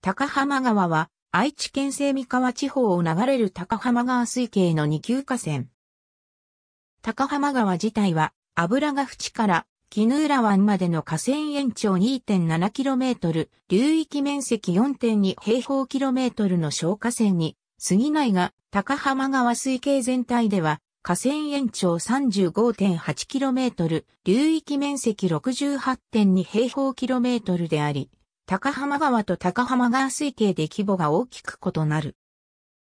高浜川は愛知県西三河地方を流れる高浜川水系の二級河川。高浜川自体は油が淵から絹浦湾までの河川延長 2.7km、流域面積4.2平方キロメートルの小河川に過ぎないが、高浜川水系全体では河川延長 35.8km、流域面積68.2平方キロメートルであり、高浜川と高浜川水系で規模が大きく異なる。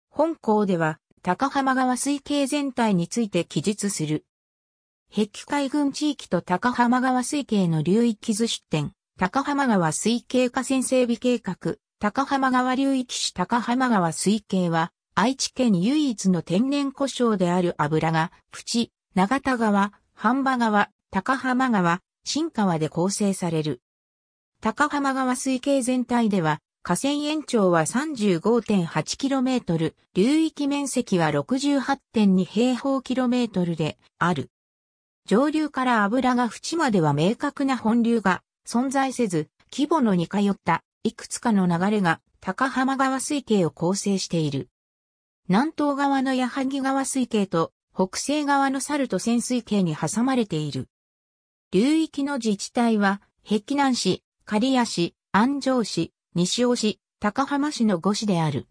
本校では、高浜川水系全体について記述する。壁海軍地域と高浜川水系の流域図出展、高浜川水系河川整備計画、高浜川流域市高浜川水系は、愛知県唯一の天然故障である油が、淵、長田川、半場川、高浜川、新川で構成される。高浜川水系全体では、河川延長は 35.8km、流域面積は68.2平方キロメートルである。上流から油が淵までは明確な本流が存在せず、規模の似通ったいくつかの流れが高浜川水系を構成している。南東側の矢作川水系と北西側の猿と潜水系に挟まれている。流域の自治体は、碧南市、刈谷市、安城市、西尾市、高浜市の5市である。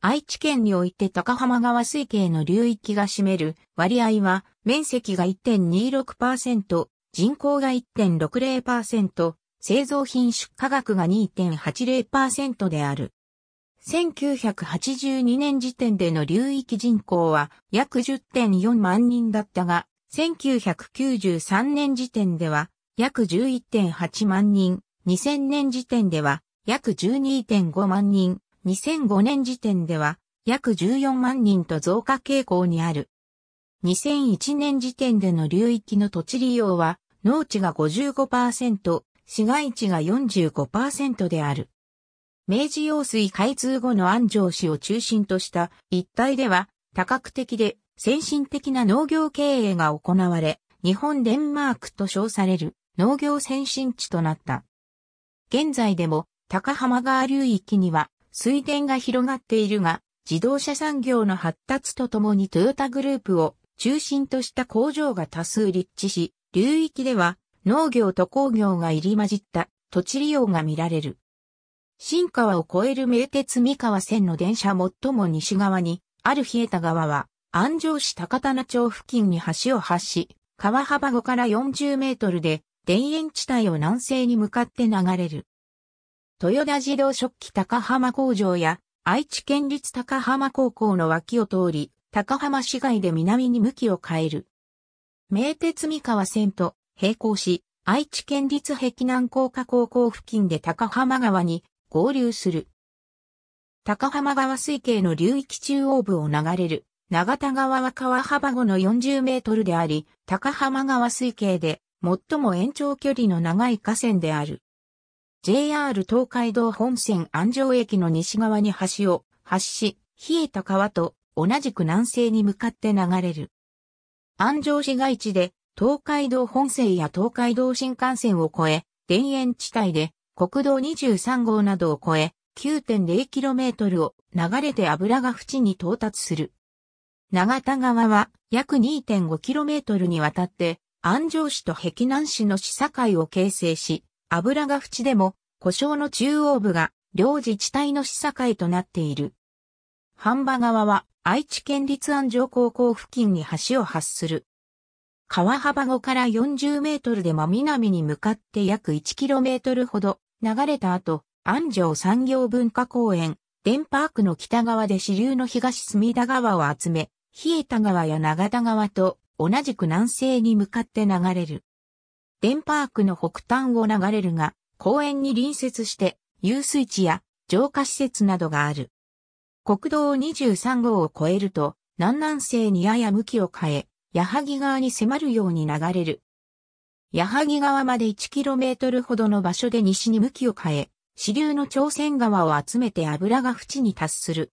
愛知県において高浜川水系の流域が占める割合は面積が1.26%、人口が1.60%、製造品出荷額が2.80%である。1982年時点での流域人口は約10.4万人だったが、1993年時点では約11.8万人、2000年時点では約12.5万人、2005年時点では約14万人と増加傾向にある。2001年時点での流域の土地利用は農地が55%、市街地が45%である。明治用水開通後の安城市を中心とした一帯では多角的で先進的な農業経営が行われ、日本デンマークと称される。農業先進地となった。現在でも高浜川流域には水田が広がっているが、自動車産業の発達とともにトヨタグループを中心とした工場が多数立地し、流域では農業と工業が入り混じった土地利用が見られる。新川を越える名鉄三河線の電車最も西側に、ある冷えた川は、安城市高棚町付近に橋を発し、川幅5から40メートルで、田園地帯を南西に向かって流れる。豊田自動食器高浜工場や愛知県立高浜高校の脇を通り、高浜市街で南に向きを変える。名鉄三河線と並行し、愛知県立碧南工科高校付近で高浜川に合流する。高浜川水系の流域中央部を流れる、長田川は川幅後の40メートルであり、高浜川水系で最も延長距離の長い河川である。JR 東海道本線安城駅の西側に橋を発し、冷えた川と同じく南西に向かって流れる。安城市街地で東海道本線や東海道新幹線を越え、田園地帯で国道23号などを越え、9.0km を流れて油が淵に到達する。長田川は約 2.5km にわたって安城市と壁南市の市境を形成し、油が淵でも、故障の中央部が、両自治体の市境となっている。半馬川は、愛知県立安城高校付近に橋を発する。川幅後から40メートルで真南に向かって約1キロメートルほど流れた後、安城産業文化公園、デンパークの北側で支流の東隅田川を集め、冷えた川や長田川と同じく南西に向かって流れる。デンパークの北端を流れるが、公園に隣接して遊水地や浄化施設などがある。国道23号を越えると、南南西にやや向きを変え、矢作川に迫るように流れる。矢作川まで 1km ほどの場所で西に向きを変え、支流の朝鮮川を集めて油が淵に達する。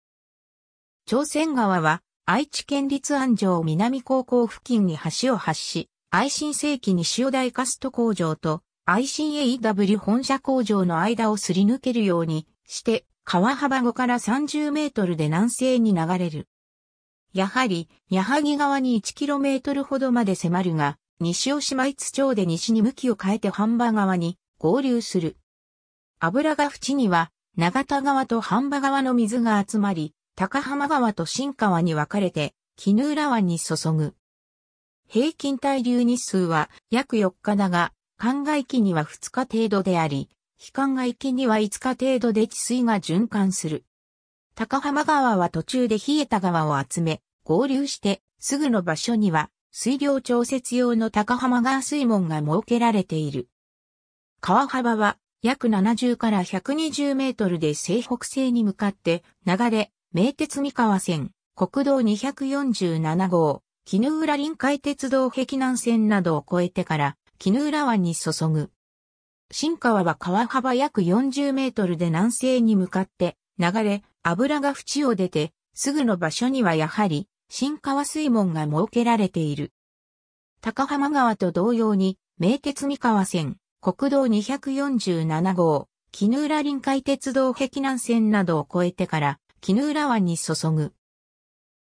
朝鮮川は愛知県立安城南高校付近に橋を発し、愛新世紀西尾大カスト工場と愛新 AW 本社工場の間をすり抜けるようにして、川幅5から30メートルで南西に流れる。やはり、矢作川に1トルほどまで迫るが、西尾島津町で西に向きを変えて半場川に合流する。油が淵には、長田川と半場川の水が集まり、高浜川と新川に分かれて、絹浦湾に注ぐ。平均滞留日数は約4日だが、灌漑期には2日程度であり、非灌漑期には5日程度で治水が循環する。高浜川は途中で冷えた川を集め、合流して、すぐの場所には、水量調節用の高浜川水門が設けられている。川幅は、約70から120メートルで西北西に向かって流れ、名鉄三河線、国道247号、絹浦臨海鉄道壁南線などを越えてから絹浦湾に注ぐ。新川は川幅約40メートルで南西に向かって流れ、油が淵を出て、すぐの場所にはやはり新川水門が設けられている。高浜川と同様に、名鉄三河線、国道247号、絹浦臨海鉄道壁南線などを越えてから、絹浦湾に注ぐ。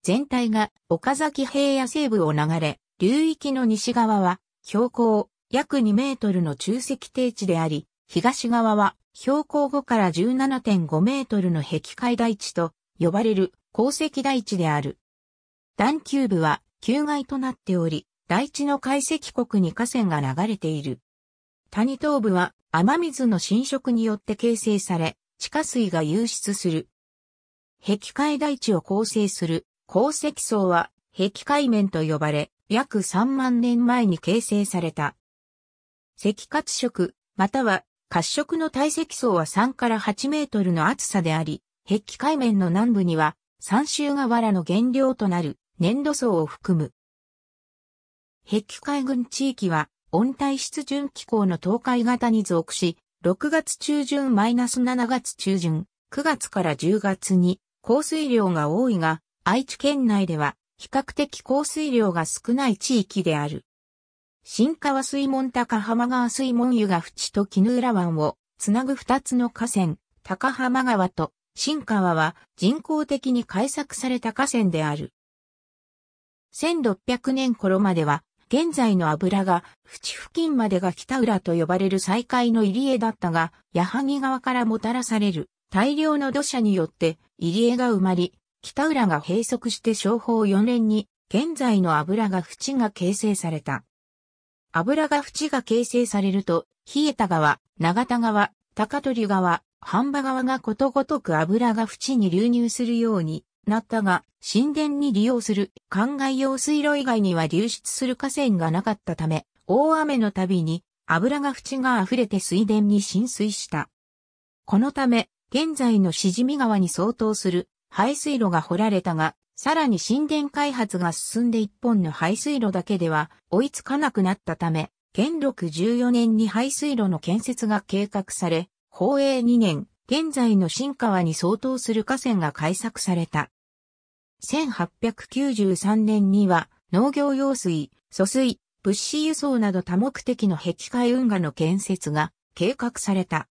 全体が岡崎平野西部を流れ、流域の西側は標高約2メートルの中積低地であり、東側は標高5から17.5メートルの壁海大地と呼ばれる鉱石大地である。段丘部は旧外となっており、大地の解析国に河川が流れている。谷東部は雨水の浸食によって形成され、地下水が流出する壁海大地を構成する鉱石層は壁海面と呼ばれ、約3万年前に形成された。石褐色、または褐色の体積層は3から8メートルの厚さであり、壁海面の南部には、三州瓦の原料となる粘土層を含む。壁海群地域は温帯湿潤気候の東海型に属し、6月中旬 -7 月中旬、9月から10月に降水量が多いが、愛知県内では比較的降水量が少ない地域である。新川水門高浜川水門湯が淵と絹浦湾をつなぐ二つの河川、高浜川と新川は人工的に改作された河川である。1600年頃までは、現在の油が淵付近までが北浦と呼ばれる再開の入り江だったが、矢作川からもたらされる大量の土砂によって入江が埋まり、北浦が閉塞して商法4連に、現在の油が縁が形成された。油が縁が形成されると、冷えた川、長田川、高取川、半場川がことごとく油が縁に流入するようになったが、神殿に利用する灌漑用水路以外には流出する河川がなかったため、大雨のたびに油が縁が溢れて水田に浸水した。このため、現在のしじみ川に相当する排水路が掘られたが、さらに新田開発が進んで一本の排水路だけでは追いつかなくなったため、元禄14年に排水路の建設が計画され、宝永2年、現在の新川に相当する河川が開削された。1893年には農業用水、疎水、物資輸送など多目的の壁海運河の建設が計画された。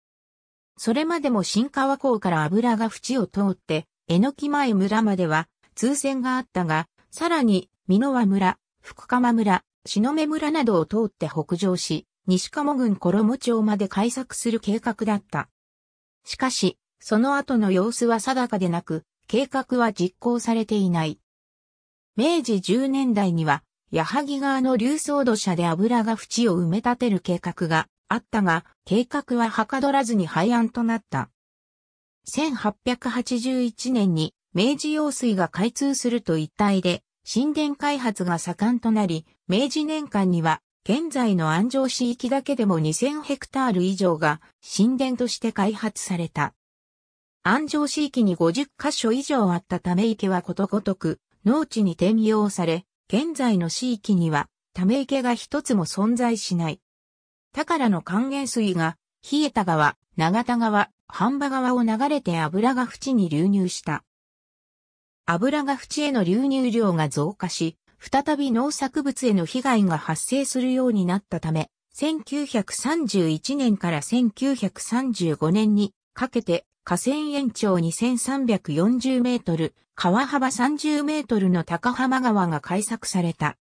それまでも新川港から油が淵を通って、えのき前村までは通船があったが、さらに、美濃和村、福釜村、篠目村などを通って北上し、西鴨郡衣町まで開削する計画だった。しかし、その後の様子は定かでなく、計画は実行されていない。明治10年代には、矢作川の流送土砂で油が淵を埋め立てる計画があったが、計画ははかどらずに廃案となった。1881年に明治用水が開通すると一体で、神殿開発が盛んとなり、明治年間には、現在の安城市域だけでも2000ヘクタール以上が神殿として開発された。安城市域に50カ所以上あったため池はことごとく農地に転用され、現在の市域にはため池が一つも存在しない。宝の還元水が、冷えた川、長田川、半場川を流れて油が淵に流入した。油が淵への流入量が増加し、再び農作物への被害が発生するようになったため、1931年から1935年にかけて河川延長2340メートル、川幅30メートルの高浜川が開削された。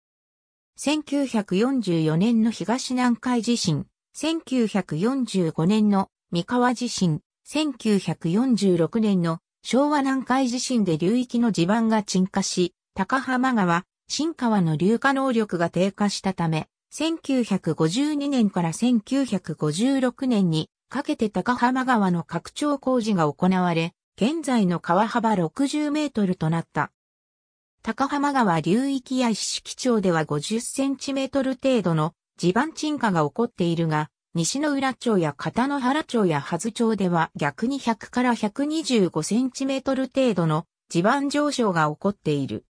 1944年の東南海地震、1945年の三河地震、1946年の昭和南海地震で流域の地盤が沈下し、高浜川、新川の流下能力が低下したため、1952年から1956年にかけて高浜川の拡張工事が行われ、現在の川幅60メートルとなった。高浜川流域や石敷町では50センチメートル程度の地盤沈下が起こっているが、西の浦町や片野原町やは津町では逆に100から125センチメートル程度の地盤上昇が起こっている。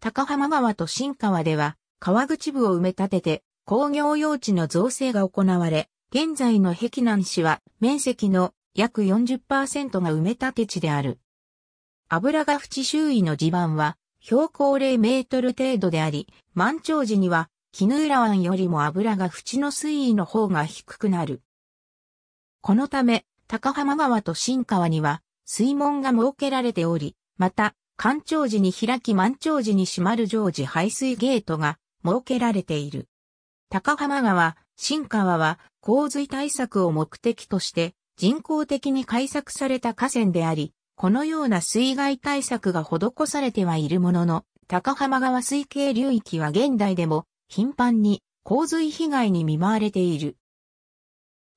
高浜川と新川では川口部を埋め立てて工業用地の造成が行われ、現在の碧南市は面積の約40%が埋め立て地である。油が淵周囲の地盤は標高0メートル程度であり、満潮時には、絹浦湾よりも油が縁の水位の方が低くなる。このため、高浜川と新川には、水門が設けられており、また、干潮時に開き満潮時に閉まる常時排水ゲートが設けられている。高浜川、新川は洪水対策を目的として人工的に開削された河川であり、このような水害対策が施されてはいるものの、高浜川水系流域は現代でも頻繁に洪水被害に見舞われている。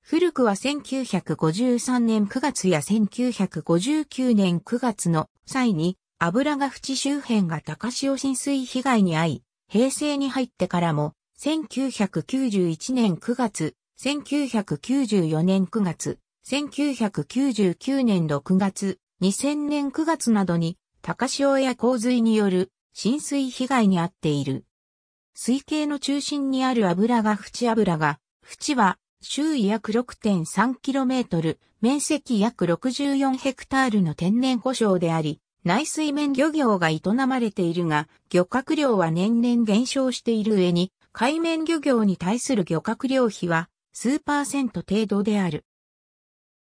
古くは1953年9月や1959年9月の際に油が淵周辺が高潮浸水被害に遭い、平成に入ってからも1991年9月、1994年9月、1999年6月、2000年9月などに高潮や洪水による浸水被害に遭っている。水系の中心にある油が淵油が、淵は周囲約 6.3km、面積約64ヘクタールの天然故障であり、内水面漁業が営まれているが、漁獲量は年々減少している上に、海面漁業に対する漁獲量比は数パーセント程度である。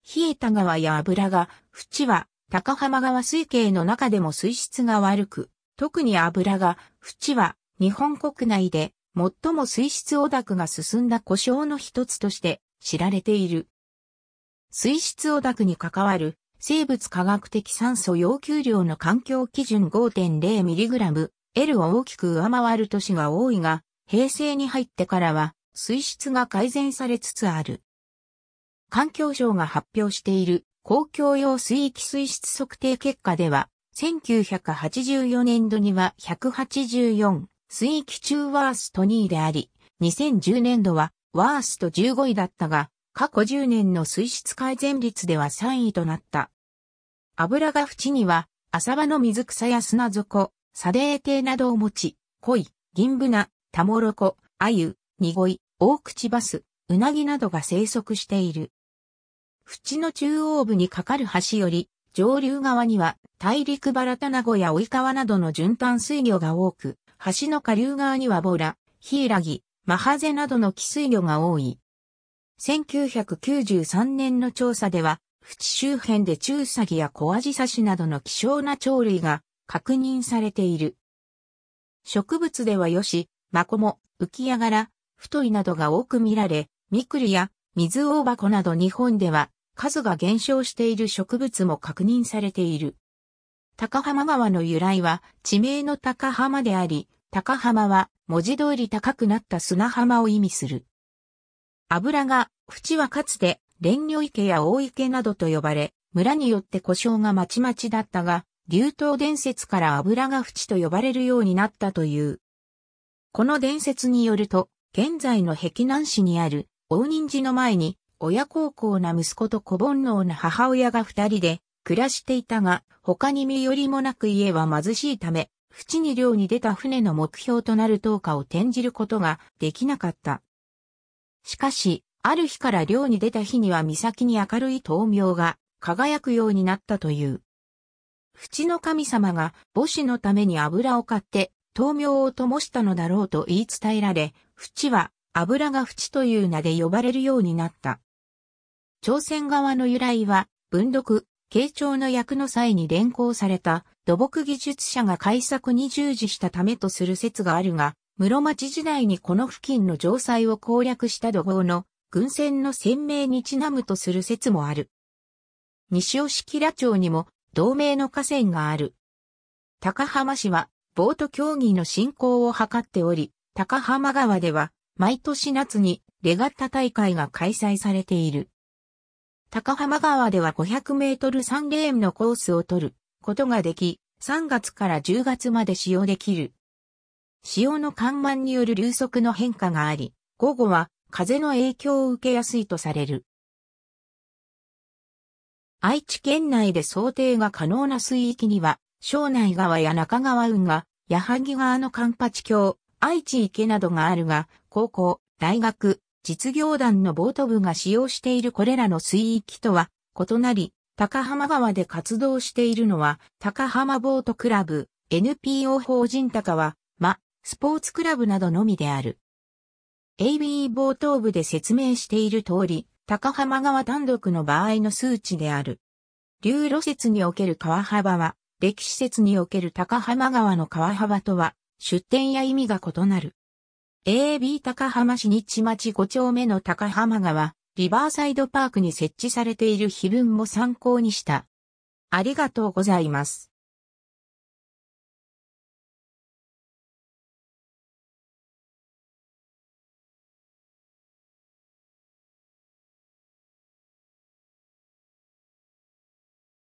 冷えた川や油が、淵は高浜川水系の中でも水質が悪く、特に油が、淵は日本国内で最も水質汚濁が進んだ故障の一つとして知られている。水質汚濁に関わる生物科学的酸素要求量の環境基準 5.0mg L を大きく上回る都市が多いが、平成に入ってからは水質が改善されつつある。環境省が発表している公共用水域水質測定結果では、1984年度には184水域中ワースト2位であり、2010年度はワースト15位だったが、過去10年の水質改善率では3位となった。油が縁には、浅場の水草や砂底、砂泥底などを持ち、鯉、銀ブナ、タモロコ、アユ、ニゴイ、大口バス、ウナギなどが生息している。淵の中央部に架かる橋より、上流側には大陸バラタナゴや及川などの循環水魚が多く、橋の下流側にはボラ、ヒイラギ、マハゼなどの寄水魚が多い。1993年の調査では、淵周辺でチュウサギや小アジサシなどの希少な鳥類が確認されている。植物ではヨシ、マコモ、浮きやがら、太いなどが多く見られ、ミクリや水オオバコなど日本では数が減少している植物も確認されている。高浜川の由来は地名の高浜であり、高浜は文字通り高くなった砂浜を意味する。油が、淵はかつて、蓮如池や大池などと呼ばれ、村によって故障がまちまちだったが、流頭伝説から油が淵と呼ばれるようになったという。この伝説によると、現在の碧南市にある大人寺の前に親孝行な息子と子煩悩な母親が二人で暮らしていたが、他に身寄りもなく家は貧しいため、淵に漁に出た船の目標となる灯火を転じることができなかった。しかし、ある日から漁に出た日には岬に明るい灯明が輝くようになったという。淵の神様が母子のために油を買って灯明を灯したのだろうと言い伝えられ、淵は油が淵という名で呼ばれるようになった。朝鮮側の由来は、文読、慶長の役の際に連行された土木技術者が改作に従事したためとする説があるが、室町時代にこの付近の城塞を攻略した土豪の軍船の船名にちなむとする説もある。西尾式良町にも同名の河川がある。高浜市はボート競技の進行を図っており、高浜川では毎年夏にレガッタ大会が開催されている。高浜川では500メートル3レーンのコースを取ることができ、3月から10月まで使用できる。潮の緩慢による流速の変化があり、午後は風の影響を受けやすいとされる。愛知県内で想定が可能な水域には、庄内川や中川運河、矢作川の環八橋、愛知池などがあるが、高校、大学、実業団のボート部が使用しているこれらの水域とは異なり、高浜川で活動しているのは、高浜ボートクラブ、NPO 法人高は、ま、スポーツクラブなどのみである。AB 冒頭部で説明している通り、高浜川単独の場合の数値である。流路説における川幅は、歴史説における高浜川の川幅とは、出典や意味が異なる。AB 高浜市日町5丁目の高浜川、リバーサイドパークに設置されている碑文も参考にした。ありがとうございます。